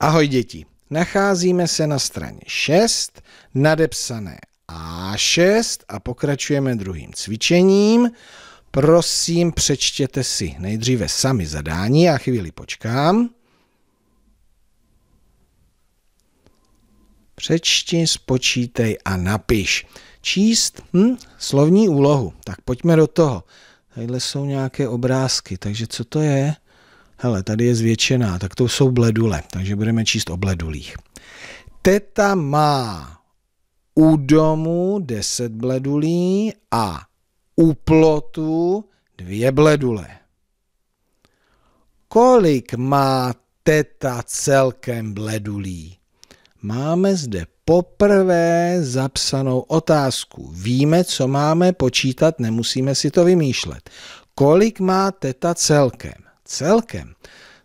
Ahoj děti, nacházíme se na straně 6, nadepsané A6 a pokračujeme druhým cvičením. Prosím, přečtěte si nejdříve sami zadání, já chvíli počkám. Přečti, spočítej a napiš. Číst hm, slovní úlohu. Tak pojďme do toho. Tadyhle jsou nějaké obrázky, takže co to je? hele, tady je zvětšená, tak to jsou bledule, takže budeme číst o bledulích. Teta má u domu 10 bledulí a u plotu dvě bledule. Kolik má teta celkem bledulí? Máme zde poprvé zapsanou otázku. Víme, co máme počítat, nemusíme si to vymýšlet. Kolik má teta celkem? celkem.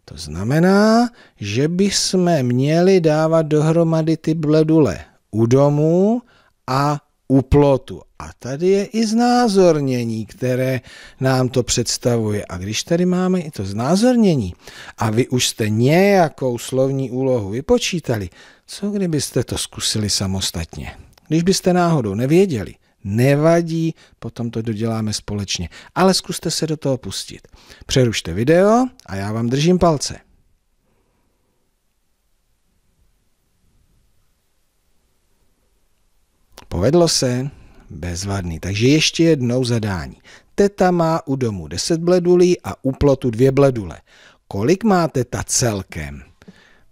To znamená, že bychom měli dávat dohromady ty bledule u domu a u plotu. A tady je i znázornění, které nám to představuje. A když tady máme i to znázornění a vy už jste nějakou slovní úlohu vypočítali, co kdybyste to zkusili samostatně? Když byste náhodou nevěděli, Nevadí, potom to doděláme společně. Ale zkuste se do toho pustit. Přerušte video a já vám držím palce. Povedlo se, bezvadný. Takže ještě jednou zadání. Teta má u domu 10 bledulí a u plotu dvě bledule. Kolik má teta celkem?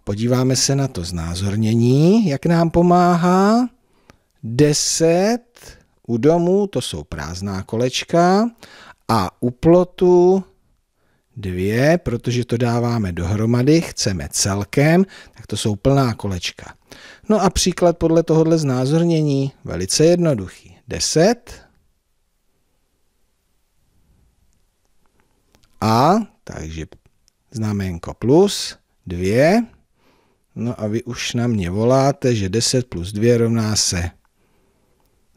Podíváme se na to znázornění, jak nám pomáhá. 10 u domu to jsou prázdná kolečka a u plotu dvě, protože to dáváme dohromady, chceme celkem, tak to jsou plná kolečka. No a příklad podle tohohle znázornění, velice jednoduchý. 10 a, takže znamenko plus, 2, no a vy už na mě voláte, že 10 plus 2 rovná se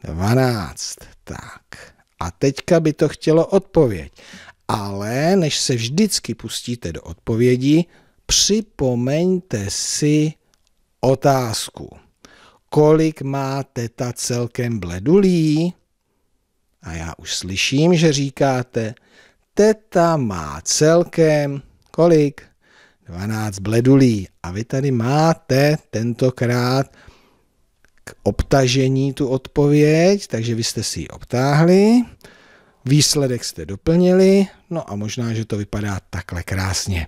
12. Tak. A teďka by to chtělo odpověď. Ale než se vždycky pustíte do odpovědi, připomeňte si otázku. Kolik má teta celkem bledulí? A já už slyším, že říkáte, teta má celkem kolik? 12 bledulí. A vy tady máte tentokrát obtažení tu odpověď, takže vy jste si ji obtáhli, výsledek jste doplnili, no a možná, že to vypadá takhle krásně.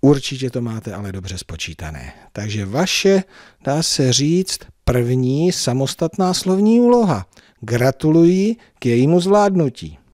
Určitě to máte ale dobře spočítané. Takže vaše, dá se říct, první samostatná slovní úloha. Gratuluji k jejímu zvládnutí.